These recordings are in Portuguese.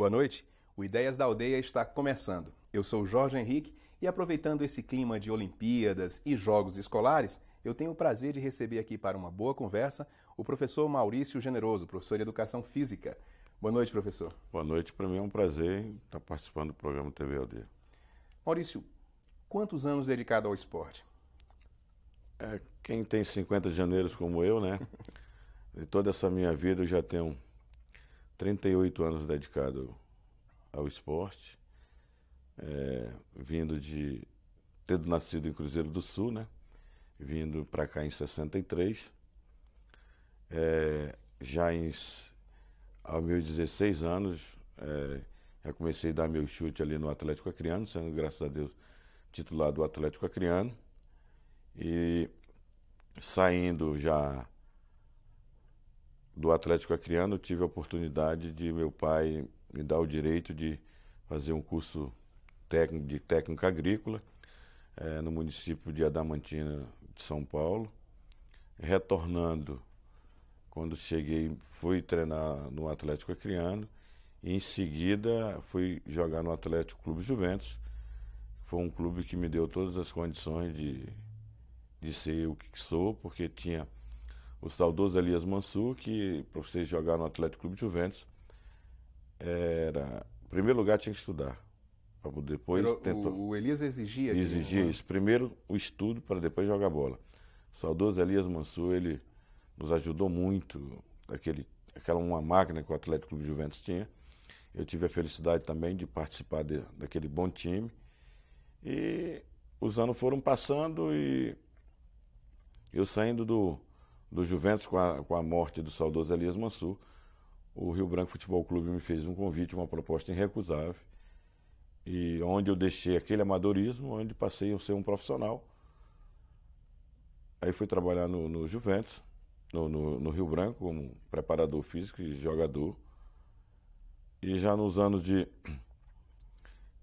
Boa noite. O Ideias da Aldeia está começando. Eu sou Jorge Henrique e aproveitando esse clima de Olimpíadas e jogos escolares, eu tenho o prazer de receber aqui para uma boa conversa o professor Maurício Generoso, professor de Educação Física. Boa noite, professor. Boa noite. Para mim é um prazer estar participando do programa TV Aldeia. Maurício, quantos anos dedicado ao esporte? É, quem tem 50 janeiros como eu, né? De toda essa minha vida eu já tenho 38 anos dedicado ao esporte, é, vindo de. tendo nascido em Cruzeiro do Sul, né? Vindo para cá em 63. É, já em, aos meus 16 anos, é, já comecei a dar meu chute ali no Atlético Acreano, sendo, graças a Deus, titulado do Atlético Acreano. E saindo já do Atlético Acreano, tive a oportunidade de meu pai me dar o direito de fazer um curso técnico de técnica agrícola é, no município de Adamantina de São Paulo. Retornando, quando cheguei, fui treinar no Atlético Acreano e em seguida fui jogar no Atlético Clube Juventus. Foi um clube que me deu todas as condições de, de ser o que sou, porque tinha o saudoso Elias Mansur, que para vocês jogar no Atlético Clube de Juventus, era. Em primeiro lugar tinha que estudar. Para depois tentar. o, Elias exigia isso. Exigia isso. Primeiro o estudo para depois jogar bola. O saudoso Elias Mansur, ele nos ajudou muito, aquele, aquela uma máquina que o Atlético Clube de Juventus tinha. Eu tive a felicidade também de participar de, daquele bom time. E os anos foram passando e eu saindo do, do Juventus com a, com a morte do saudoso Elias Mansur, o Rio Branco Futebol Clube me fez um convite, uma proposta irrecusável, e onde eu deixei aquele amadorismo, onde passei a ser um profissional. Aí fui trabalhar no, no Juventus, no, no, no, Rio Branco, como preparador físico e jogador. E já nos anos de.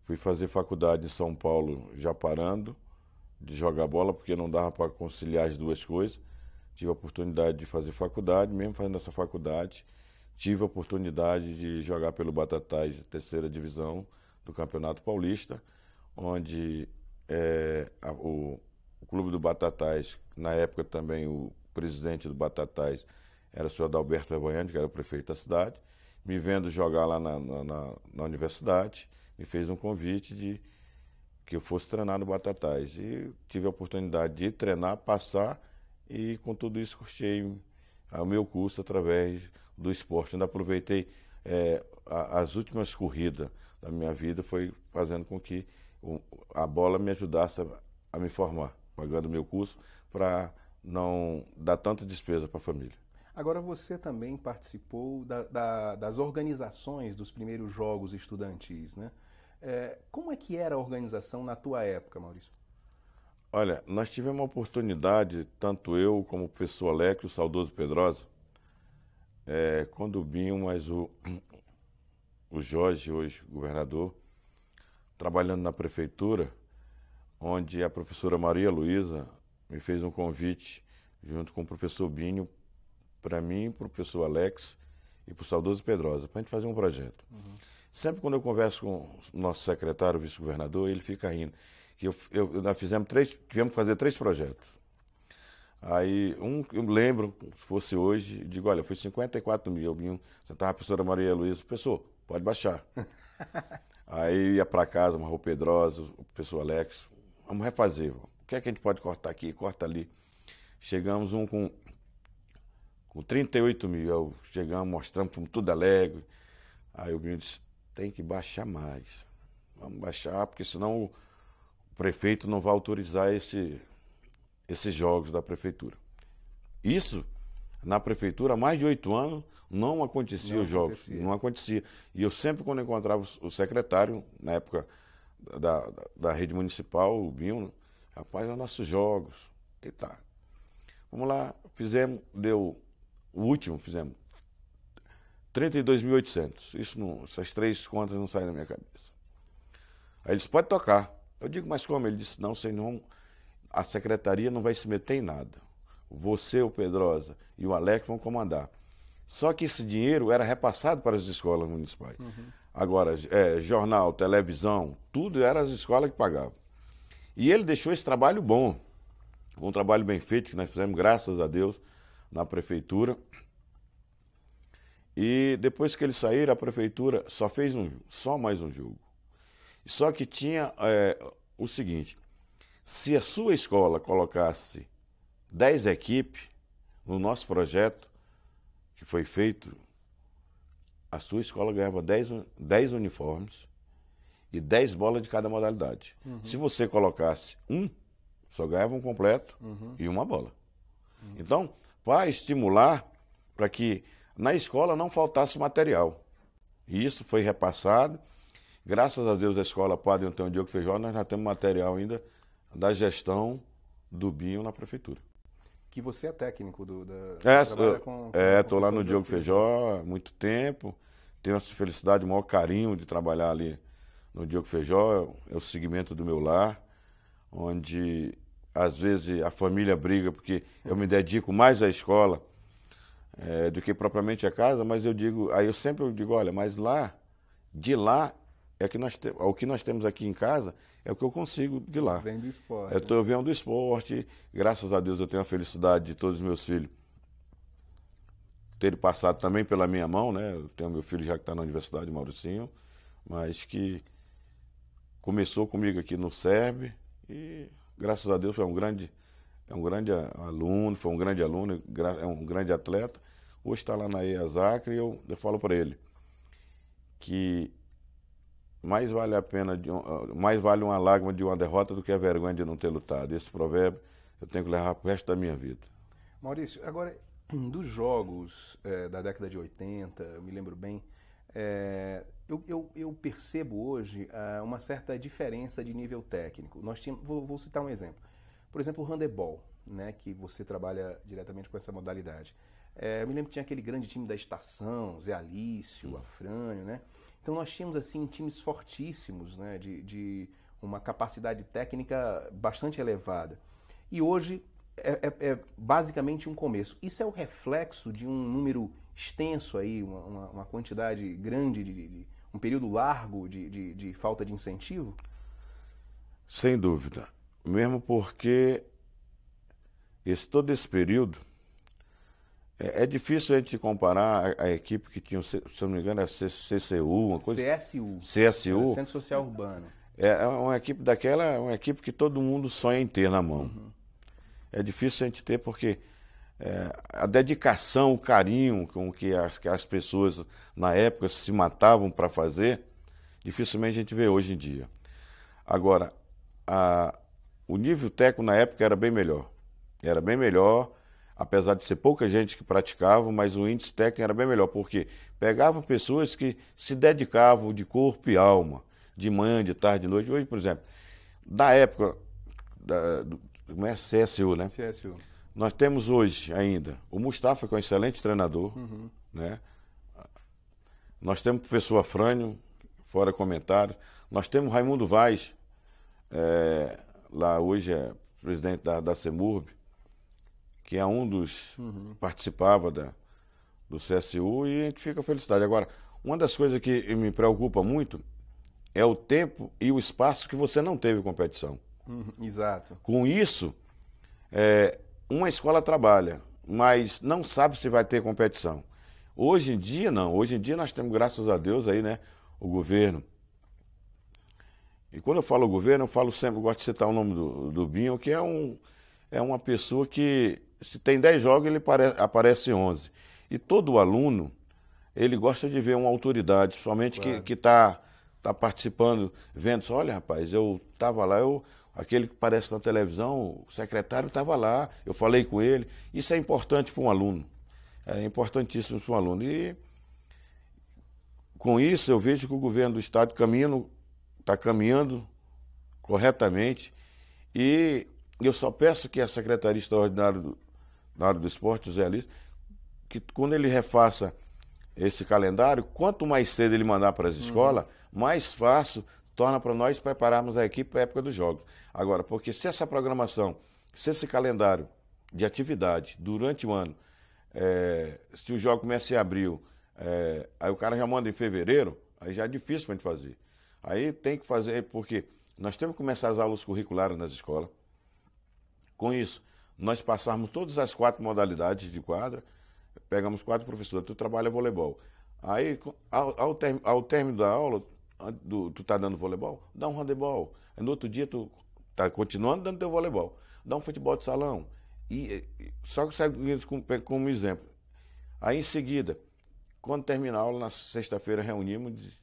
Fui fazer faculdade em São Paulo, já parando de jogar bola, porque não dava para conciliar as duas coisas tive a oportunidade de fazer faculdade, mesmo fazendo essa faculdade, tive a oportunidade de jogar pelo Batatais, terceira divisão do Campeonato Paulista, onde é, a, o, o, clube do Batatais, na época também o presidente do Batatais era o senhor Adalberto Evaniani, que era o prefeito da cidade, me vendo jogar lá na, na, na universidade, me fez um convite de que eu fosse treinar no Batatais. E tive a oportunidade de treinar, passar e com tudo isso custei o meu curso através do esporte. Ainda aproveitei é, a, as últimas corridas da minha vida, foi fazendo com que o, a bola me ajudasse a, a me formar, pagando meu curso para não dar tanta despesa para a família. Agora você também participou da, da, das organizações dos primeiros jogos estudantis, né? É, como é que era a organização na tua época, Maurício? Olha, nós tivemos a oportunidade, tanto eu como o professor Alex, o saudoso Pedrosa, é, o Binho, mas o, o Jorge, hoje governador, trabalhando na prefeitura, onde a professora Maria Luísa me fez um convite, junto com o professor Binho, para mim, para o professor Alex e para o saudoso Pedrosa, para a gente fazer um projeto. Uhum. Sempre quando eu converso com o nosso secretário, o vice-governador, ele fica rindo. Eu, eu, nós fizemos três, tivemos que fazer três projetos. Aí, um, eu lembro, se fosse hoje, digo, olha, foi 54 mil, eu sentava a professora Maria Luísa, professor, pode baixar. Aí ia para casa, Marro Pedroso, o professor Alex, vamos refazer, o que é que a gente pode cortar aqui, corta ali. Chegamos um com, com 38 mil, eu, chegamos, mostramos, fomos tudo alegre. Aí o Binho disse, tem que baixar mais, vamos baixar, porque senão prefeito não vai autorizar esse, esses jogos da prefeitura. Isso, na prefeitura, há mais de oito anos, não acontecia não os jogos. Acontecia. Não acontecia. E eu sempre, quando encontrava o secretário, na época da, da, da rede municipal, o Binho, rapaz, nossos jogos. E tá. Vamos lá, fizemos, deu o último, fizemos 32.800. Isso não, essas três contas não saem da minha cabeça. Aí eles podem tocar. Eu digo, mas como? Ele disse, não, senhor A secretaria não vai se meter em nada. Você, o Pedrosa e o Alex vão comandar. Só que esse dinheiro era repassado para as escolas municipais. Uhum. Agora, é, jornal, televisão, tudo era as escolas que pagavam. E ele deixou esse trabalho bom, um trabalho bem feito que nós fizemos, graças a Deus, na prefeitura. E depois que eles saíram, a prefeitura só fez um, só mais um jogo. Só que tinha é, o seguinte: se a sua escola colocasse 10 equipes no nosso projeto, que foi feito, a sua escola ganhava 10, 10 uniformes e 10 bolas de cada modalidade. Uhum. Se você colocasse um, só ganhava um completo uhum. e uma bola. Uhum. Então, para estimular para que na escola não faltasse material. E isso foi repassado Graças a Deus, a escola Padre Antônio Diogo Feijó, nós já temos material ainda da gestão do Binho na prefeitura. Que você é técnico do, da. É, eu, com, é, com, é, estou lá no Diogo Feijó há muito tempo. Tenho a felicidade, o maior carinho de trabalhar ali no Diogo Feijó. É o segmento do meu lar, onde às vezes a família briga porque eu me dedico mais à escola é, do que propriamente à casa, mas eu digo, aí eu sempre digo, olha, mas lá, de lá é que nós te, o que nós temos aqui em casa é o que eu consigo de lá. Vem do esporte. Eu, né? tô, eu venho do esporte, graças a Deus eu tenho a felicidade de todos os meus filhos terem passado também pela minha mão, né? Eu tenho meu filho já que está na universidade, Mauricinho, mas que começou comigo aqui no SERB e graças a Deus foi um grande, é um grande aluno, foi um grande aluno, é um grande atleta. Hoje está lá na EASACRE e eu, eu falo para ele que mais vale a pena um, ah, mais vale uma lágrima de uma derrota do que a vergonha de não ter lutado. Esse provérbio eu tenho que levar para o resto da minha vida. Maurício, agora dos jogos é, da década de 80, eu me lembro bem, é, eu, eu, eu, percebo hoje ah, uma certa diferença de nível técnico. Nós tínhamos, vou, vou citar um exemplo. Por exemplo, o handebol, né, que você trabalha diretamente com essa modalidade. É, eu me lembro que tinha aquele grande time da estação, Zé Alício, Afrânio, né? Então nós tínhamos assim times fortíssimos, né, de, de uma capacidade técnica bastante elevada. E hoje é, é, é, basicamente um começo. Isso é o reflexo de um número extenso aí, uma, uma, uma quantidade grande, de, de, um período largo de, de, de falta de incentivo? Sem dúvida. Mesmo porque esse, todo esse período é, é, difícil a gente comparar a, a, equipe que tinha, se não me engano, a é CCU, uma coisa. CSU. CSU. É, Centro Social Urbano. É, é uma equipe daquela, é uma equipe que todo mundo sonha em ter na mão. Uhum. É difícil a gente ter porque é, a dedicação, o carinho com que as, que as pessoas na época se matavam para fazer, dificilmente a gente vê hoje em dia. Agora, a, o nível técnico na época era bem melhor. Era bem melhor apesar de ser pouca gente que praticava, mas o índice técnico era bem melhor, porque pegavam pessoas que se dedicavam de corpo e alma, de manhã, de tarde, de noite. Hoje, por exemplo, da época da, do, como é? CSU, né? CSU. Nós temos hoje ainda o Mustafa, que é um excelente treinador, uhum. né? Nós temos o professor Afrânio, fora comentário. Nós temos o Raimundo Vaz, é, lá hoje é presidente da, da CEMURB que é um dos uhum. participava da, do CSU e a gente fica felicidade. Agora, uma das coisas que me preocupa muito é o tempo e o espaço que você não teve competição. Uhum, exato. Com isso, é, uma escola trabalha, mas não sabe se vai ter competição. Hoje em dia, não. Hoje em dia nós temos, graças a Deus, aí, né, o governo. E quando eu falo governo, eu falo sempre, eu gosto de citar o nome do, do Binho, que é, um, é uma pessoa que se tem 10 jogos, ele aparece 11. E todo aluno, ele gosta de ver uma autoridade, principalmente claro. que está tá participando, vendo, só, olha rapaz, eu estava lá, eu, aquele que aparece na televisão, o secretário estava lá, eu falei com ele. Isso é importante para um aluno, é importantíssimo para um aluno. E com isso eu vejo que o governo do estado caminhando, está caminhando corretamente e eu só peço que a Secretaria Extraordinária do, na área do esporte, o Zé Alice, que quando ele refaça esse calendário, quanto mais cedo ele mandar para as uhum. escolas, mais fácil torna para nós prepararmos a equipe para a época dos jogos. Agora, porque se essa programação, se esse calendário de atividade durante o ano, é, se o jogo começa em abril, é, aí o cara já manda em fevereiro, aí já é difícil para a gente fazer. Aí tem que fazer, porque nós temos que começar as aulas curriculares nas escolas. Com isso, nós passarmos todas as quatro modalidades de quadra, pegamos quatro professores, tu trabalha voleibol. Aí, ao, ao, ao término da aula, do, tu tá dando voleibol, dá um handebol. Aí, no outro dia tu tá continuando dando teu voleibol. Dá um futebol de salão. E, só que segue isso como, como exemplo. Aí em seguida, quando terminar a aula, na sexta-feira reunimos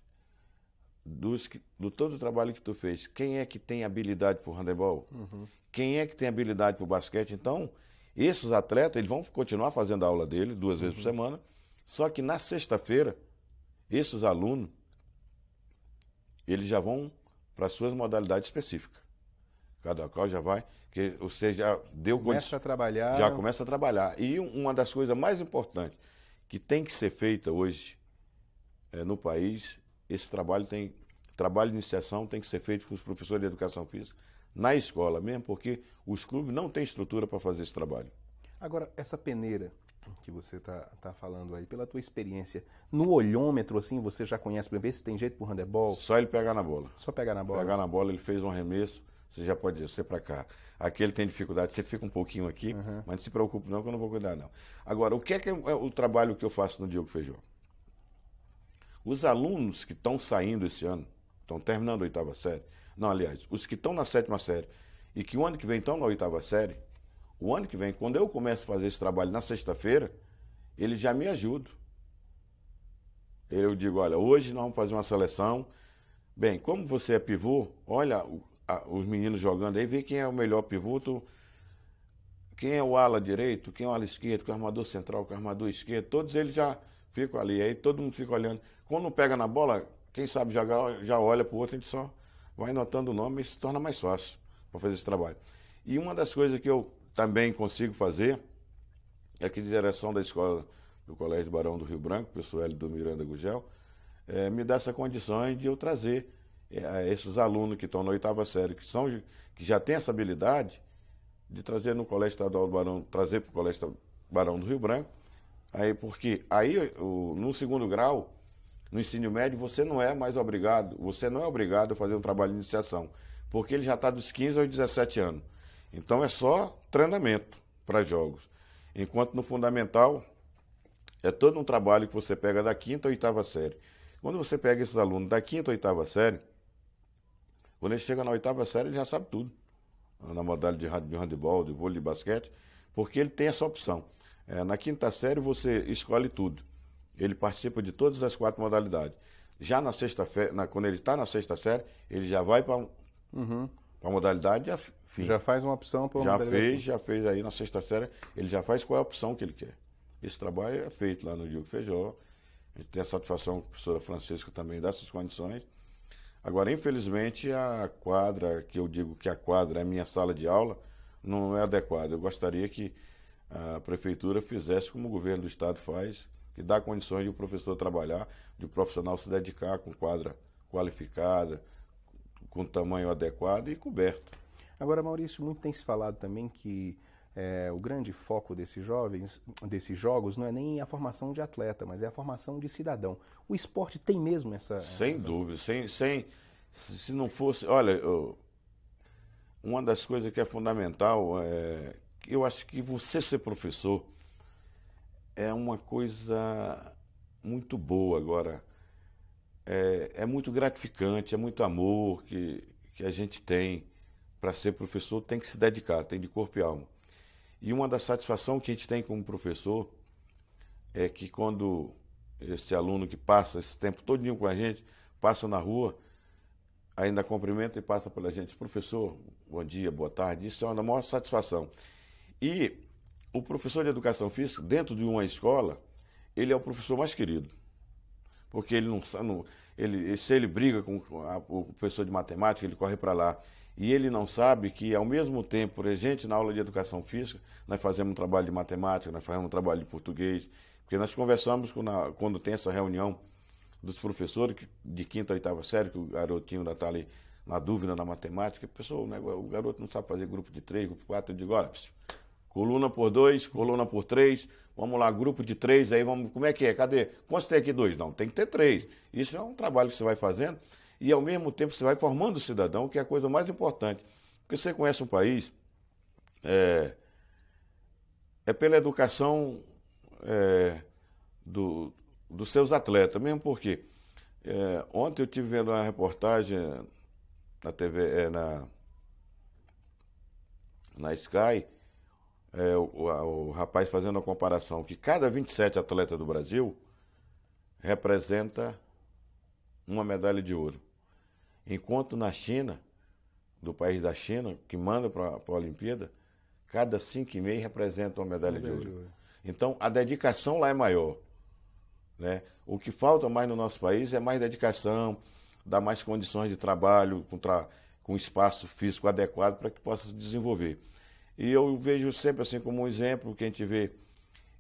dos, do todo o trabalho que tu fez, quem é que tem habilidade por handebol? Uhum. Quem é que tem habilidade para o basquete? Então, esses atletas eles vão continuar fazendo a aula dele duas vezes por uhum. semana, só que na sexta-feira, esses alunos eles já vão para suas modalidades específicas. Cada qual já vai, que ou já deu começa a trabalhar, já começa a trabalhar. E uma das coisas mais importantes que tem que ser feita hoje é, no país, esse trabalho tem trabalho de iniciação tem que ser feito com os professores de educação física na escola mesmo, porque os clubes não têm estrutura para fazer esse trabalho. Agora, essa peneira que você está tá falando aí, pela tua experiência, no olhômetro, assim, você já conhece para ver se tem jeito para o handebol? Só ele pegar na bola. Só pegar na bola? Pegar na bola, ele fez um arremesso, você já pode dizer, você para cá. Aqui ele tem dificuldade, você fica um pouquinho aqui, uhum. mas não se preocupe não que eu não vou cuidar não. Agora, o que é, que é, é o trabalho que eu faço no Diogo Feijó? Os alunos que estão saindo esse ano, estão terminando a oitava série, não, aliás, os que estão na sétima série e que o ano que vem estão na oitava série, o ano que vem, quando eu começo a fazer esse trabalho na sexta-feira, eles já me ajudam. Eu digo, olha, hoje nós vamos fazer uma seleção. Bem, como você é pivô, olha os meninos jogando aí, vê quem é o melhor pivô, tu, quem é o ala direito, quem é o ala esquerdo, quem é o armador central, quem é o armador esquerdo, todos eles já ficam ali, aí todo mundo fica olhando. Quando pega na bola, quem sabe jogar já olha para o outro, a gente só vai anotando o nome e se torna mais fácil para fazer esse trabalho. E uma das coisas que eu também consigo fazer é que a direção da escola do Colégio Barão do Rio Branco, o pessoal do Miranda Gugel, é, me dá essa condição de eu trazer é, esses alunos que estão na oitava série, que, são, que já têm essa habilidade, de trazer no Colégio Estadual do Barão, trazer para o Colégio Barão do Rio Branco, aí porque aí o, no segundo grau no ensino médio, você não é mais obrigado, você não é obrigado a fazer um trabalho de iniciação, porque ele já está dos 15 aos 17 anos. Então é só treinamento para jogos. Enquanto no fundamental é todo um trabalho que você pega da quinta ou oitava série. Quando você pega esses alunos da quinta ou oitava série, quando ele chega na oitava série, ele já sabe tudo. Na modalidade de handebol, de vôlei, de basquete, porque ele tem essa opção. É, na quinta série você escolhe tudo. Ele participa de todas as quatro modalidades. Já na sexta-feira, quando ele está na sexta série, ele já vai para uhum. a modalidade já, Já faz uma opção para Já fez, já fez aí na sexta série, ele já faz qual é a opção que ele quer. Esse trabalho é feito lá no Diogo Feijó. A gente tem a satisfação que a professora Francisca também dá essas condições. Agora, infelizmente, a quadra, que eu digo que a quadra é minha sala de aula, não é adequada. Eu gostaria que a prefeitura fizesse como o governo do estado faz, que dá condições de o professor trabalhar, de o profissional se dedicar com quadra qualificada, com tamanho adequado e coberto. Agora, Maurício, muito tem se falado também que é, o grande foco desses jovens, desses jogos, não é nem a formação de atleta, mas é a formação de cidadão. O esporte tem mesmo essa. Sem dúvida, sem, sem se não fosse, olha, uma das coisas que é fundamental é, eu acho que você ser professor é uma coisa muito boa agora. É, é muito gratificante, é muito amor que, que a gente tem para ser professor, tem que se dedicar, tem de corpo e alma. E uma das satisfações que a gente tem como professor é que quando esse aluno que passa esse tempo todinho com a gente, passa na rua, ainda cumprimenta e passa pela gente, professor, bom dia, boa tarde, isso é uma maior satisfação. E o professor de educação física, dentro de uma escola, ele é o professor mais querido. Porque ele não, sabe. ele, se ele briga com a, o professor de matemática, ele corre para lá. E ele não sabe que, ao mesmo tempo, por gente na aula de educação física, nós fazemos um trabalho de matemática, nós fazemos um trabalho de português, porque nós conversamos quando, quando tem essa reunião dos professores de quinta a oitava série, que o garotinho ainda está ali na dúvida na matemática, pessoal, o garoto não sabe fazer grupo de três, grupo de quatro, eu digo, olha, Coluna por dois, coluna por três. Vamos lá, grupo de três, aí vamos. Como é que é? Cadê? Quantos tem aqui dois? Não, tem que ter três. Isso é um trabalho que você vai fazendo e, ao mesmo tempo, você vai formando o cidadão, que é a coisa mais importante. Porque você conhece um país, é, é pela educação é, do, dos seus atletas, mesmo porque é, ontem eu tive vendo uma reportagem na TV, é, na, na Sky é, o, o, rapaz fazendo a comparação que cada 27 atleta do Brasil representa uma medalha de ouro. Enquanto na China, do país da China, que manda para a Olimpíada, cada 5,5 representa uma medalha, de, ouro. de ouro. Então a dedicação lá é maior. Né? O que falta mais no nosso país é mais dedicação, dar mais condições de trabalho, com, tra com espaço físico adequado para que possa se desenvolver. E eu vejo sempre assim como um exemplo que a gente vê.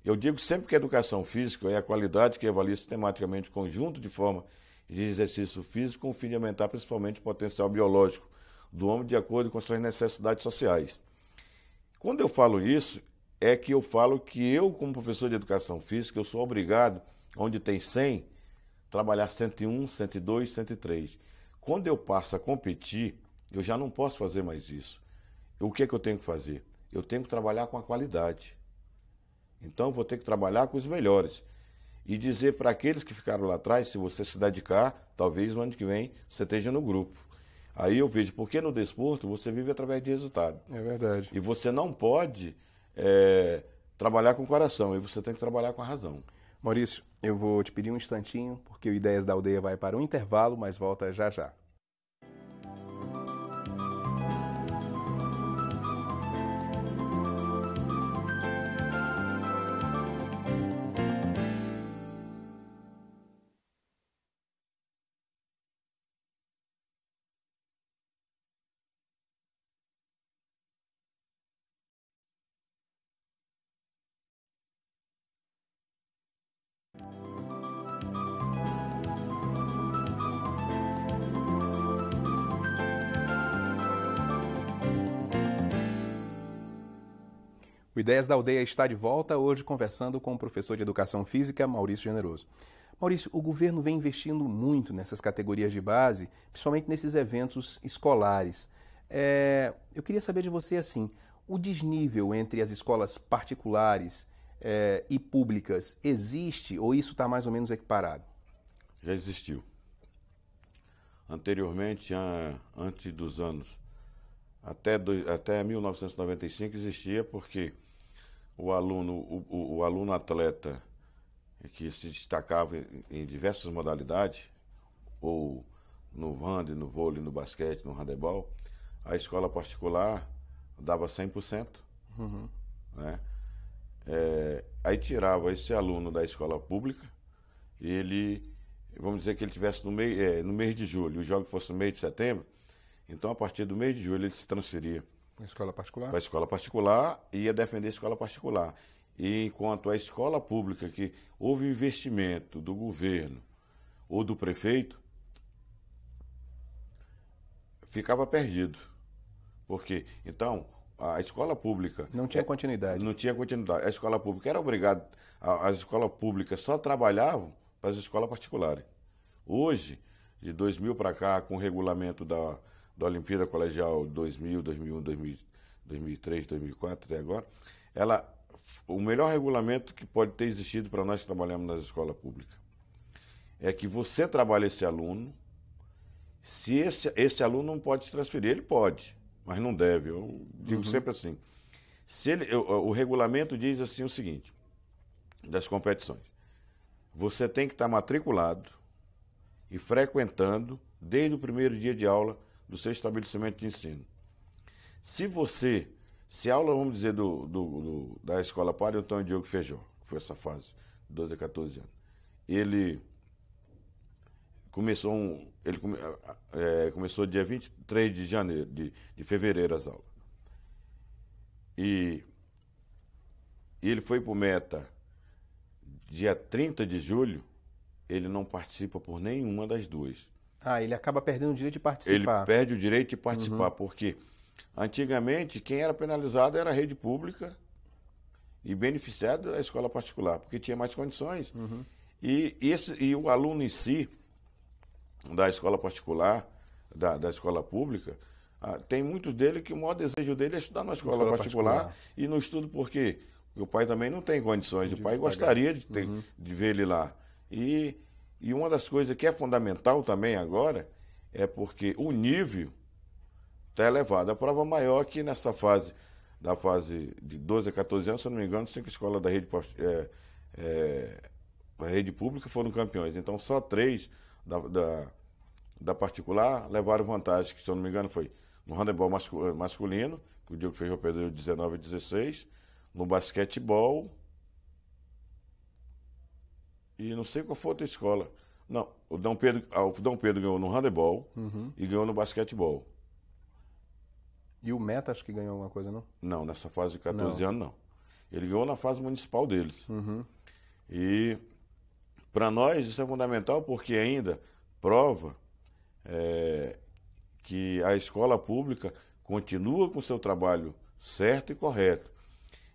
Eu digo sempre que a educação física é a qualidade que avalia sistematicamente o conjunto de forma de exercício físico com o fim de aumentar principalmente o potencial biológico do homem de acordo com suas necessidades sociais. Quando eu falo isso, é que eu falo que eu, como professor de educação física, eu sou obrigado, onde tem 100, trabalhar 101, 102, 103. Quando eu passo a competir, eu já não posso fazer mais isso o que, é que eu tenho que fazer? Eu tenho que trabalhar com a qualidade. Então, vou ter que trabalhar com os melhores. E dizer para aqueles que ficaram lá atrás, se você se dedicar, talvez no ano que vem você esteja no grupo. Aí eu vejo, porque no desporto você vive através de resultado. É verdade. E você não pode é, trabalhar com o coração, e você tem que trabalhar com a razão. Maurício, eu vou te pedir um instantinho, porque o Ideias da Aldeia vai para um intervalo, mas volta já já. Ideias da Aldeia está de volta hoje conversando com o professor de Educação Física, Maurício Generoso. Maurício, o governo vem investindo muito nessas categorias de base, principalmente nesses eventos escolares. É, eu queria saber de você assim, o desnível entre as escolas particulares é, e públicas existe ou isso está mais ou menos equiparado? Já existiu. Anteriormente, antes dos anos, até, do, até 1995 existia porque o aluno, o, o, o aluno atleta que se destacava em, em diversas modalidades, ou no vôlei, no vôlei, no basquete, no handebol, a escola particular dava 100%, uhum. né? É, aí tirava esse aluno da escola pública, e ele, vamos dizer que ele tivesse no, meio é, no mês de julho, o jogo fosse no mês de setembro, então a partir do mês de julho ele se transferia para a escola particular? Para a escola particular, e ia defender a escola particular. E enquanto a escola pública, que houve investimento do governo ou do prefeito, ficava perdido. Porque, então, a escola pública. Não tinha é, continuidade. Não tinha continuidade. A escola pública era obrigada. As escolas públicas só trabalhavam para as escolas particulares. Hoje, de 2000 para cá, com o regulamento da, da Olimpíada Colegial 2000, 2001, 2000, 2003, 2004 até agora, ela o melhor regulamento que pode ter existido para nós que trabalhamos nas escolas públicas é que você trabalha esse aluno, se esse, esse aluno não pode se transferir, ele pode, mas não deve. Eu digo uhum. sempre assim. Se ele, eu, o regulamento diz assim o seguinte, das competições. Você tem que estar matriculado e frequentando, desde o primeiro dia de aula, do seu estabelecimento de ensino. Se você, se a aula, vamos dizer, do, do, do da escola Padre Antônio Diogo Feijó, que foi essa fase, 12 a 14 anos, ele começou, um, ele come, é, começou dia 23 de janeiro, de, de fevereiro as aulas. E, e ele foi para o meta dia 30 de julho, ele não participa por nenhuma das duas. Ah, ele acaba perdendo o direito de participar. Ele perde o direito de participar, uhum. porque antigamente quem era penalizado era a rede pública e beneficiado a escola particular, porque tinha mais condições. Uhum. E, esse, e o aluno em si, da escola particular, da, da escola pública, ah, tem muitos dele que o maior desejo dele é estudar na escola, escola particular, particular, e não estudo porque o pai também não tem condições, de o pai pagar. gostaria de, ter, uhum. de ver ele lá. E e uma das coisas que é fundamental também agora é porque o nível está elevado. A prova maior é que nessa fase, da fase de 12 a 14 anos, se não me engano, cinco escolas da rede, é, é, da rede pública foram campeões. Então, só três da, da, da, particular levaram vantagem, que se não me engano foi no handebol masculino, que o Diogo Ferreira perdeu 19 a 16, no basquetebol e não sei qual foi a outra escola. Não, o Dom Pedro, ah, o Dom Pedro ganhou no handebol uhum. e ganhou no basquetebol. E o Meta acho que ganhou alguma coisa, não? Não, nessa fase de 14 não. anos não. Ele ganhou na fase municipal deles. Uhum. E para nós isso é fundamental porque ainda prova é, que a escola pública continua com seu trabalho certo e correto.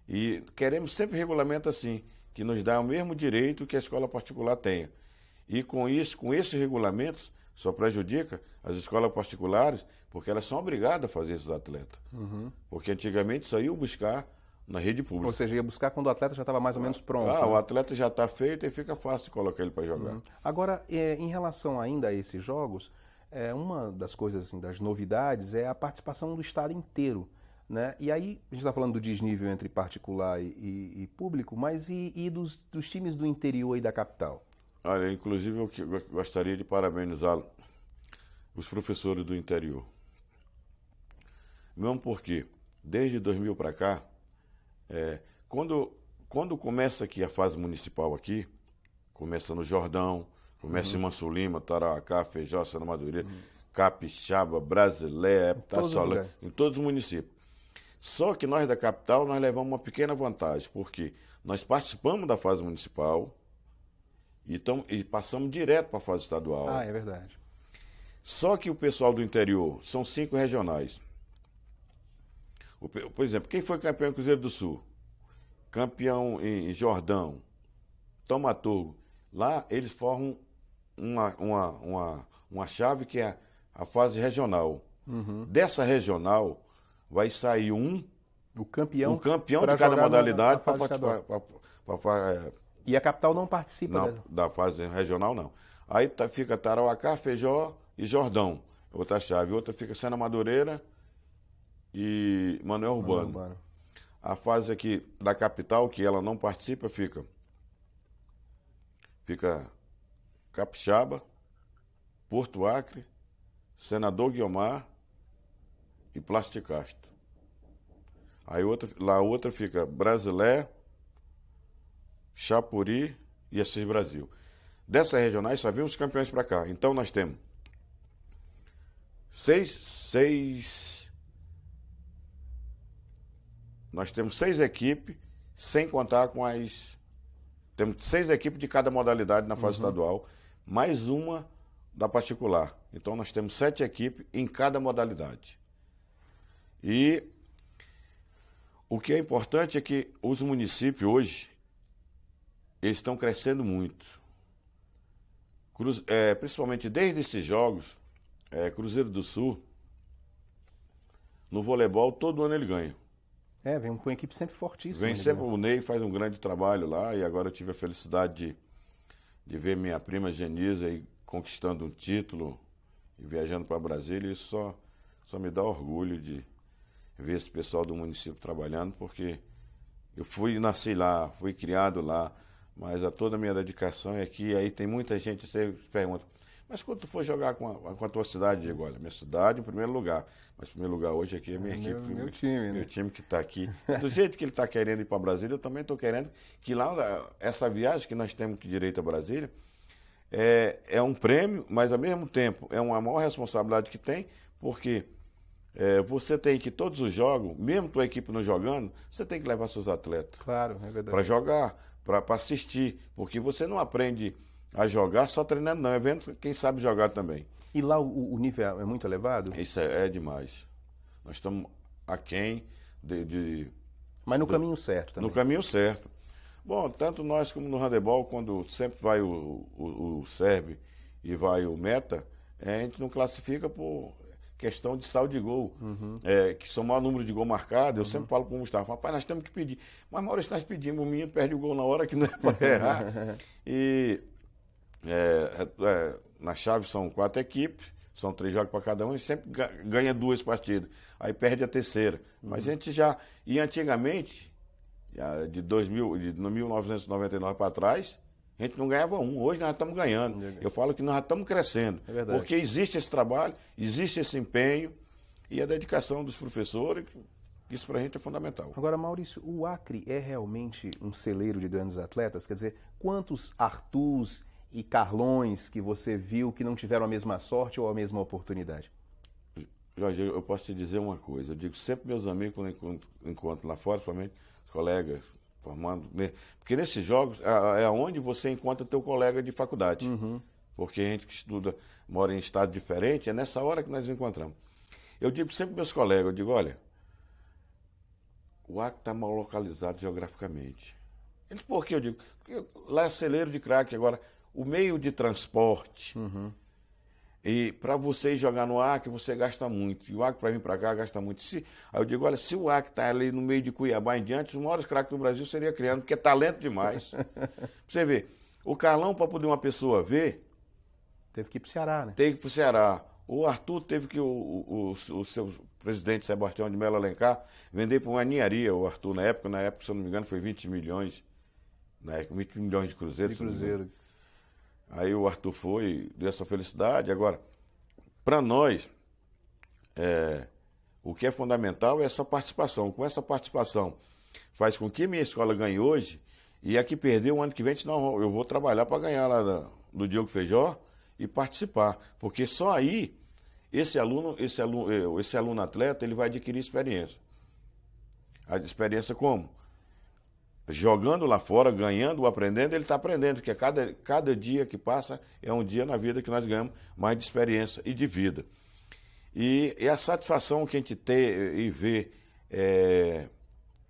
E queremos sempre regulamento assim que nos dá o mesmo direito que a escola particular tenha. E com isso, com esses regulamentos, só prejudica as escolas particulares, porque elas são obrigadas a fazer esses atletas. Uhum. Porque antigamente saiu buscar na rede pública. Ou seja, ia buscar quando o atleta já estava mais ou menos pronto. Ah, né? o atleta já está feito e fica fácil colocar ele para jogar. Uhum. Agora, é, em relação ainda a esses jogos, é, uma das coisas, assim, das novidades, é a participação do Estado inteiro. Né? E aí, a gente está falando do desnível entre particular e, e, público, mas e, e dos, dos, times do interior e da capital? Olha, inclusive eu gostaria de parabenizar os professores do interior. Mesmo porque, desde 2000 para cá, é, quando, quando começa aqui a fase municipal aqui, começa no Jordão, começa uhum. em Mansulima, Tarauacá, Feijó, Sena Madureira, uhum. Capixaba, Brasileia, é, Epitaçolã, em todos os municípios. Só que nós da capital, nós levamos uma pequena vantagem, porque nós participamos da fase municipal e, tamo, e passamos direto para a fase estadual. Ah, é verdade. Só que o pessoal do interior, são cinco regionais. O, por exemplo, quem foi campeão em Cruzeiro do Sul? Campeão em Jordão, Tomaturgo. Lá eles formam uma, uma, uma, uma chave que é a, a fase regional. Uhum. Dessa regional, vai sair um. O campeão. O campeão de cada modalidade para participar. Pra, pra, pra, é, e a capital não participa não, da fase regional, não. Aí tá, fica Tarauacá, Feijó e Jordão, outra chave. Outra fica Sena Madureira e Manuel Urbano. Urbano. A fase aqui da capital, que ela não participa, fica. Fica Capixaba, Porto Acre, Senador Guiomar, e Plasticasto. Aí outra, lá outra fica Brasilé, Chapuri e Assis Brasil. Dessas regionais só vem os campeões para cá. Então nós temos seis, seis. Nós temos seis equipes, sem contar com as. Temos seis equipes de cada modalidade na fase uhum. estadual, mais uma da particular. Então nós temos sete equipes em cada modalidade. E o que é importante é que os municípios hoje estão crescendo muito. Cruz, é, principalmente desde esses jogos, é, Cruzeiro do Sul, no voleibol, todo ano ele ganha. É, vem com uma equipe sempre fortíssima. Vem sempre, né? o Ney faz um grande trabalho lá e agora eu tive a felicidade de, de ver minha prima Geniza aí conquistando um título e viajando para Brasília. Isso só, só me dá orgulho de, ver esse pessoal do município trabalhando, porque eu fui, nasci lá, fui criado lá, mas a toda a minha dedicação é que aí tem muita gente que pergunta, mas quando tu for jogar com a, com a tua cidade, digo, olha, minha cidade em primeiro lugar, mas em primeiro lugar hoje aqui é minha é equipe. Meu time, né? Meu time que está aqui. Do jeito que ele está querendo ir para Brasília, eu também estou querendo que lá, essa viagem que nós temos que direito a Brasília, é, é um prêmio, mas ao mesmo tempo é uma maior responsabilidade que tem, porque é, você tem que, todos os jogos, mesmo tua equipe não jogando, você tem que levar seus atletas. Claro, é verdade. Para jogar, para assistir. Porque você não aprende a jogar só treinando, não. É vendo quem sabe jogar também. E lá o, o nível é, é muito elevado? Isso é, é demais. Nós estamos aquém de, de. Mas no do, caminho certo também. No caminho certo. Bom, tanto nós como no handebol, quando sempre vai o, o, o serve e vai o meta, a gente não classifica por questão de saldo de gol, uhum. é, que são o maior número de gol marcado. Eu uhum. sempre falo com o Gustavo, papai, nós temos que pedir. Mas, Maurício, nós pedimos, o menino perde o gol na hora que não é para errar. e é, é, na chave são quatro equipes, são três jogos para cada um, e sempre ganha duas partidas. Aí perde a terceira. Uhum. Mas a gente já... E antigamente, de, 2000, de 1999 para trás a gente não ganhava um, hoje nós estamos ganhando. Eu falo que nós estamos crescendo. É porque existe esse trabalho, existe esse empenho e a dedicação dos professores, isso para a gente é fundamental. Agora, Maurício, o Acre é realmente um celeiro de grandes atletas? Quer dizer, quantos Artus e Carlões que você viu que não tiveram a mesma sorte ou a mesma oportunidade? Jorge, eu posso te dizer uma coisa. Eu digo sempre meus amigos, quando encontro, encontro lá fora, principalmente os colegas formando. Né? Porque nesses jogos é, é onde você encontra teu colega de faculdade. Uhum. Porque a gente que estuda, mora em estado diferente, é nessa hora que nós nos encontramos. Eu digo sempre para meus colegas, eu digo, olha, o Acre está mal localizado geograficamente. Eles, por que eu digo? Porque lá é celeiro de craque agora. O meio de transporte... Uhum e para você jogar no Acre, você gasta muito. E o Acre, para vir para cá, gasta muito. Se, aí eu digo, olha, se o Acre está ali no meio de Cuiabá em diante, os maiores craques do Brasil seria criando, porque é talento demais. você vê, o Carlão, para poder uma pessoa ver... Teve que ir para o Ceará, né? Teve que ir para o Ceará. O Arthur teve que, o, o, o, o seu presidente Sebastião de Melo Alencar, vender para uma ninharia o Arthur na época. Na época, se eu não me engano, foi 20 milhões. Na época, 20 milhões de cruzeiros. De cruzeiro. Aí o Arthur foi, deu essa felicidade. Agora, para nós, é, o que é fundamental é essa participação. Com essa participação, faz com que minha escola ganhe hoje e a que perdeu o ano que vem, eu vou trabalhar para ganhar lá do Diogo Feijó e participar. Porque só aí esse aluno, esse aluno, é, esse aluno atleta, ele vai adquirir experiência. A experiência como? jogando lá fora, ganhando, aprendendo, ele está aprendendo, que é cada, cada dia que passa é um dia na vida que nós ganhamos mais de experiência e de vida. E, e a satisfação que a gente tem e vê é,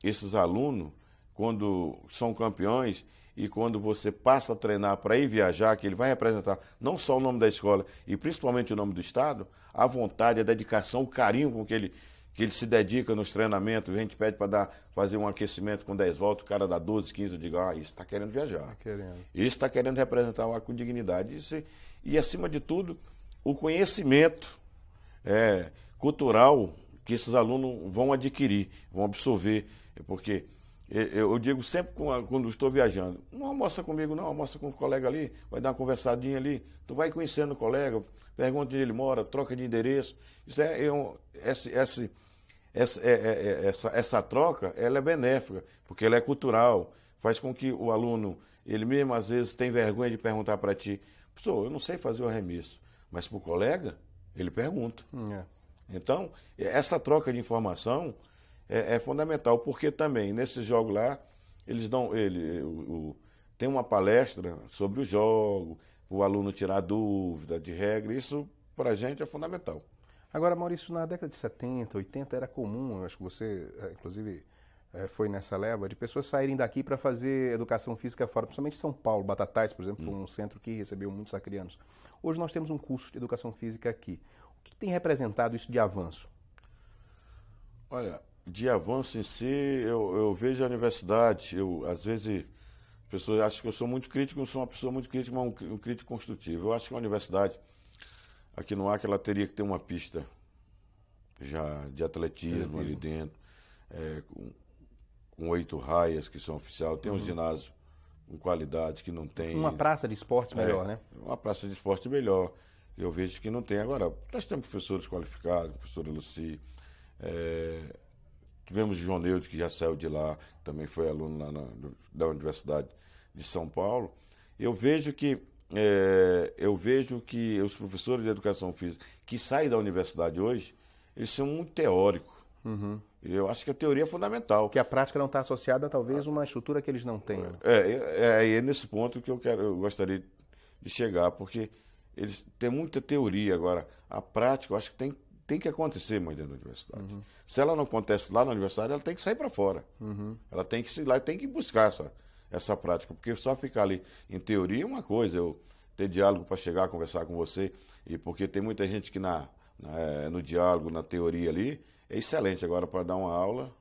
esses alunos quando são campeões e quando você passa a treinar para ir viajar, que ele vai representar não só o nome da escola e principalmente o nome do estado, a vontade, a dedicação, o carinho com que ele que ele se dedica nos treinamentos, a gente pede para fazer um aquecimento com 10 voltas, o cara dá 12, 15, eu digo, ah, isso está querendo viajar. Tá querendo. Isso está querendo representar o ar com dignidade. Isso, e, acima de tudo, o conhecimento é, cultural que esses alunos vão adquirir, vão absorver. Porque eu digo sempre quando estou viajando, não almoça comigo não, almoça com o colega ali, vai dar uma conversadinha ali, tu vai conhecendo o colega, pergunta onde ele mora, troca de endereço. Isso é, é esse, esse essa, é, é, é, essa, essa troca ela é benéfica, porque ela é cultural, faz com que o aluno, ele mesmo às vezes tem vergonha de perguntar para ti, professor, eu não sei fazer o arremesso, mas para o colega, ele pergunta. Hum, é. Então, essa troca de informação é, é, fundamental, porque também nesse jogo lá, eles dão. Ele, o, o, tem uma palestra sobre o jogo, o aluno tirar dúvida de regra, isso para a gente é fundamental. Agora, Maurício, na década de 70, 80 era comum, acho que você, é, inclusive, é, foi nessa leva, de pessoas saírem daqui para fazer educação física fora, principalmente São Paulo. Batatais, por exemplo, hum. foi um centro que recebeu muitos sacrianos. Hoje nós temos um curso de educação física aqui. O que tem representado isso de avanço? Olha, de avanço em si, eu, eu vejo a universidade, eu, às vezes. pessoas acham que eu sou muito crítico, não sou uma pessoa muito crítica, mas um, um crítico construtivo. Eu acho que a universidade, Aqui no Acre ela teria que ter uma pista já de atletismo ali dentro, é, com, com oito raias que são oficial, tem um uhum. ginásio com qualidade que não tem. Uma praça de esporte é, melhor, É, né? Uma praça de esporte melhor. Eu vejo que não tem. Agora, nós temos professores qualificados, professora Luci, é, tivemos João Neude, que já saiu de lá, também foi aluno lá na, da Universidade de São Paulo. Eu vejo que é, eu vejo que os professores de educação física que saem da universidade hoje, eles são muito teóricos. Uhum. Eu acho que a teoria é fundamental. Que a prática não está associada, talvez, a uma estrutura que eles não tenham. Né? É, é, é, é, é, nesse ponto que eu, quero, eu gostaria de chegar, porque eles têm muita teoria agora. A prática, eu acho que tem, tem que acontecer mais dentro da universidade. Uhum. Se ela não acontece lá na universidade, ela tem que sair para fora. Uhum. Ela tem que ir lá tem que buscar essa, essa prática, porque só ficar ali em teoria é uma coisa, eu ter diálogo para chegar a conversar com você, e porque tem muita gente que na, na é, no diálogo, na teoria ali, é excelente agora para dar uma aula,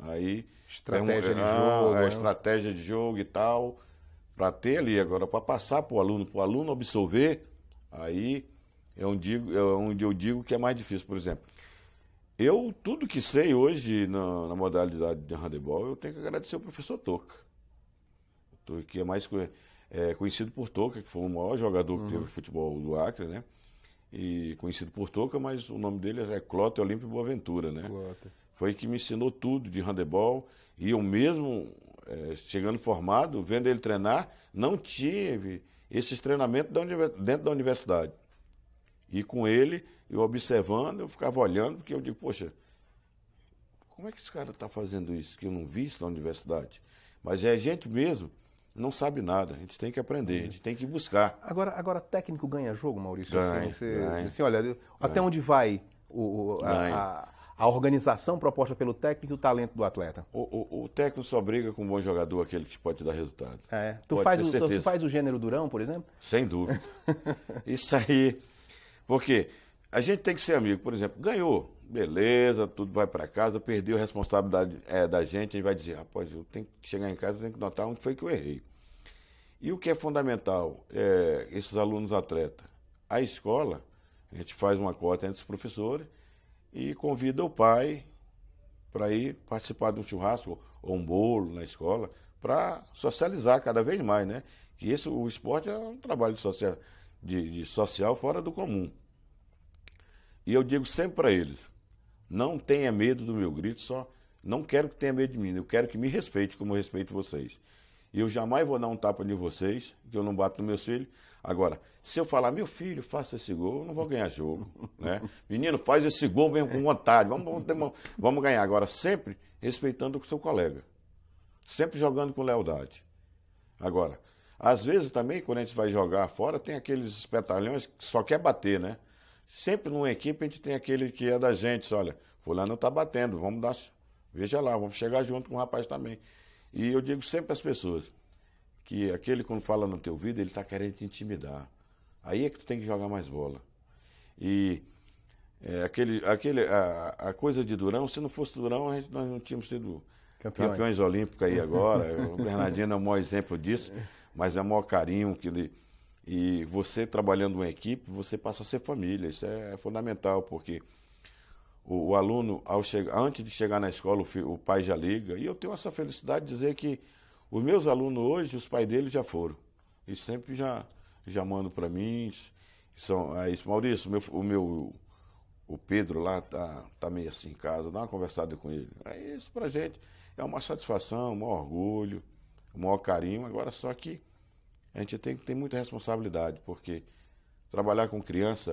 aí estratégia é um, de é, ah, jogo, ah, estratégia de jogo e tal, para ter ali agora para passar para o aluno, para o aluno absorver, aí é onde, é onde eu digo que é mais difícil, por exemplo. Eu, tudo que sei hoje na, na modalidade de handebol, eu tenho que agradecer o professor Toca que é mais é, conhecido por Toca, que foi o maior jogador que teve uhum. futebol do Acre, né? E conhecido por Toca, mas o nome dele é Clóter Olímpio Boaventura, né? Foi que me ensinou tudo de handebol. E eu mesmo, é, chegando formado, vendo ele treinar, não tive esses treinamentos dentro da universidade. E com ele, eu observando, eu ficava olhando, porque eu digo, poxa, como é que esse cara está fazendo isso que eu não vi isso na universidade? Mas é gente mesmo não sabe nada. A gente tem que aprender, a uhum. gente tem que buscar. Agora, agora técnico ganha jogo, Maurício? Assim, ganha, assim, você, ganha, assim, olha, ganha. até onde vai o, a, a, organização proposta pelo técnico e o talento do atleta? O, o, o, técnico só briga com um bom jogador, aquele que pode dar resultado. É. Tu, faz o, tu faz o gênero Durão, por exemplo? Sem dúvida. Isso aí. por quê? A gente tem que ser amigo. Por exemplo, ganhou, beleza, tudo vai para casa, perdeu a responsabilidade é, da gente, a gente vai dizer, rapaz, eu tenho que chegar em casa, tenho que notar onde foi que eu errei. E o que é fundamental, é, esses alunos atletas, a escola, a gente faz uma cota entre os professores e convida o pai para ir participar de um churrasco ou um bolo na escola, para socializar cada vez mais, né? Que isso, o esporte é um trabalho de social, de, de social fora do comum. E eu digo sempre para eles: não tenha medo do meu grito, só não quero que tenha medo de mim, eu quero que me respeite como eu respeito vocês. E eu jamais vou dar um tapa em vocês, que eu não bato nos meus filhos. Agora, se eu falar, meu filho, faça esse gol, eu não vou ganhar jogo. Né? Menino, faz esse gol mesmo com vontade, vamos, vamos, vamos ganhar. Agora, sempre respeitando o seu colega, sempre jogando com lealdade. Agora, às vezes também, quando a gente vai jogar fora, tem aqueles espetalhões que só quer bater, né? Sempre numa equipe a gente tem aquele que é da gente, olha, fulano tá batendo, vamos dar, veja lá, vamos chegar junto com o rapaz também. E eu digo sempre às pessoas que aquele quando fala no teu ouvido, ele está querendo te intimidar. Aí é que tu tem que jogar mais bola. E é, aquele, aquele, a, a, coisa de Durão, se não fosse Durão, gente, nós não tínhamos sido campeões, campeões olímpicos aí agora. o Bernardino é o maior exemplo disso, mas é o maior carinho que ele e você trabalhando em equipe, você passa a ser família. Isso é fundamental, porque o, o aluno, chegar, antes de chegar na escola, o, o, pai já liga. E eu tenho essa felicidade de dizer que os meus alunos hoje, os pais deles já foram. E sempre já, já mandam para mim. São, é isso, Maurício, meu, o meu o Pedro lá tá, tá meio assim em casa, dá uma conversada com ele. É isso para gente. É uma satisfação, um orgulho, um maior carinho. Agora só que a gente tem que ter muita responsabilidade, porque trabalhar com criança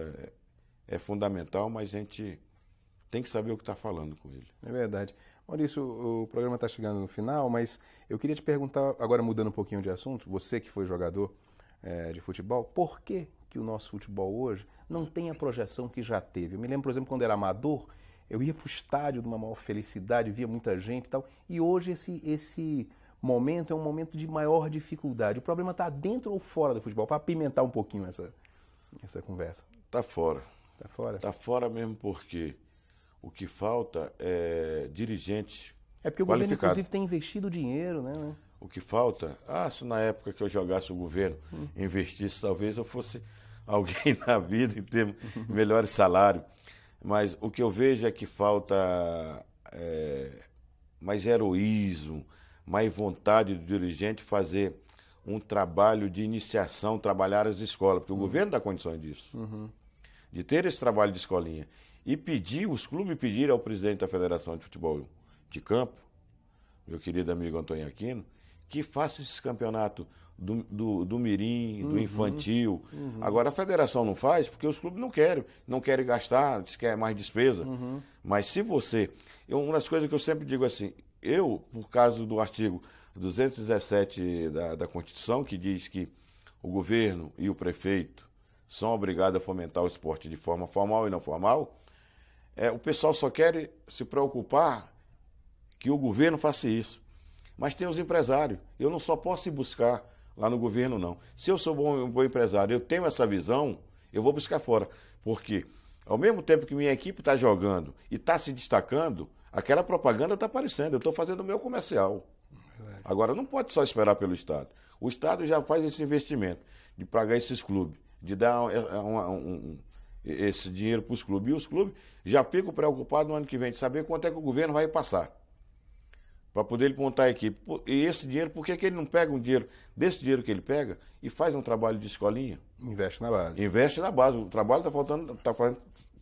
é, é fundamental, mas a gente tem que saber o que está falando com ele. É verdade. Maurício, o programa está chegando no final, mas eu queria te perguntar, agora mudando um pouquinho de assunto, você que foi jogador é, de futebol, por que, que o nosso futebol hoje não tem a projeção que já teve? Eu me lembro, por exemplo, quando era amador, eu ia para o estádio de uma maior felicidade, via muita gente e tal, e hoje esse, esse momento é um momento de maior dificuldade. O problema está dentro ou fora do futebol? Para apimentar um pouquinho essa, essa conversa. Está fora. Está fora? Está fora mesmo porque o que falta é dirigente É porque o governo, inclusive, tem investido dinheiro, né? O que falta... Ah, se na época que eu jogasse o governo hum. investisse, talvez eu fosse alguém na vida em termos de melhores salários. Mas o que eu vejo é que falta é, mais heroísmo, mais vontade do dirigente fazer um trabalho de iniciação, trabalhar as escolas, porque uhum. o governo dá condições disso, uhum. de ter esse trabalho de escolinha. E pedir, os clubes pediram ao presidente da Federação de Futebol de Campo, meu querido amigo Antônio Aquino, que faça esse campeonato do, do, do mirim, uhum. do infantil. Uhum. Agora, a federação não faz porque os clubes não querem, não querem gastar, diz que é mais despesa. Uhum. Mas se você... uma das coisas que eu sempre digo assim, eu, por causa do artigo 217 da, da Constituição, que diz que o governo e o prefeito são obrigados a fomentar o esporte de forma formal e não formal, é, o pessoal só quer se preocupar que o governo faça isso. Mas tem os empresários. Eu não só posso ir buscar lá no governo, não. Se eu sou bom, um bom empresário, eu tenho essa visão, eu vou buscar fora. Porque ao mesmo tempo que minha equipe está jogando e está se destacando, Aquela propaganda está aparecendo, eu estou fazendo o meu comercial. Agora, não pode só esperar pelo Estado. O Estado já faz esse investimento de pagar esses clubes, de dar uma, é, um, esse dinheiro para os clubes. E os clubes já ficam preocupados no ano que vem de saber quanto é que o governo vai passar para poder ele montar a equipe. E esse dinheiro, por que, que ele não pega um dinheiro desse dinheiro que ele pega e faz um trabalho de escolinha? Investe na base. Investe na base. O trabalho está faltando, tá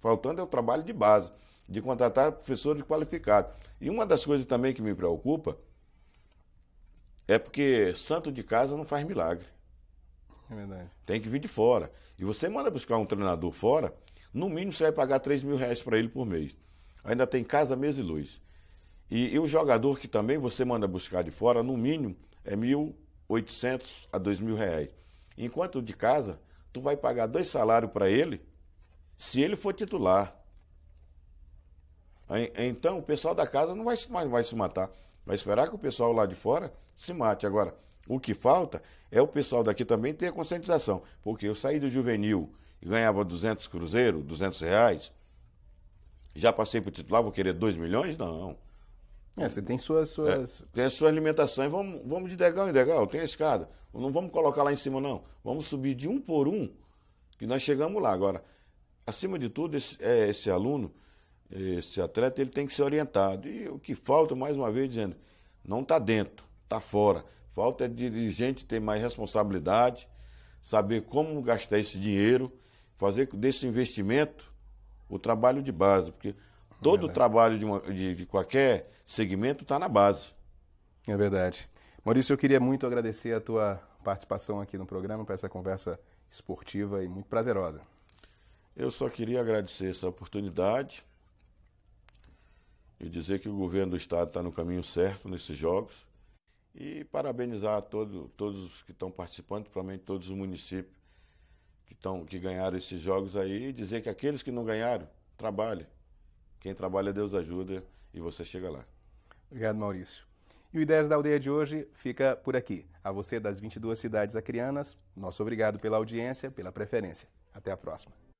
faltando é o trabalho de base de contratar professores qualificados. E uma das coisas também que me preocupa é porque santo de casa não faz milagre. É verdade. Tem que vir de fora. E você manda buscar um treinador fora, no mínimo você vai pagar 3 mil reais para ele por mês. Ainda tem casa, mesa e luz. E, e o jogador que também você manda buscar de fora, no mínimo, é 1.800 a 2 mil reais. Enquanto de casa, tu vai pagar dois salários para ele, se ele for titular. Então o pessoal da casa não vai, não vai se matar. Vai esperar que o pessoal lá de fora se mate. Agora, o que falta é o pessoal daqui também ter a conscientização. Porque eu saí do juvenil e ganhava 200 cruzeiro, 200 reais. Já passei para o titular, vou querer 2 milhões? Não. É, você tem suas. É, suas... É, tem a sua alimentação. vamos, vamos de degrau em degrau, tem a escada. Não vamos colocar lá em cima, não. Vamos subir de um por um, que nós chegamos lá. Agora, acima de tudo, esse, é, esse aluno esse atleta ele tem que ser orientado. E o que falta, mais uma vez, dizendo, não está dentro, está fora. Falta é dirigente ter mais responsabilidade, saber como gastar esse dinheiro, fazer desse investimento o trabalho de base. Porque todo é o trabalho de, uma, de, de qualquer segmento está na base. É verdade. Maurício, eu queria muito agradecer a tua participação aqui no programa, para essa conversa esportiva e muito prazerosa. Eu só queria agradecer essa oportunidade e dizer que o governo do Estado está no caminho certo nesses jogos e parabenizar a todo, todos os que estão participando, principalmente todos os municípios que, estão, que ganharam esses jogos aí e dizer que aqueles que não ganharam, trabalhem. Quem trabalha, Deus ajuda e você chega lá. Obrigado, Maurício. E o Ideias da Aldeia de hoje fica por aqui. A você das 22 cidades acrianas, nosso obrigado pela audiência, pela preferência. Até a próxima.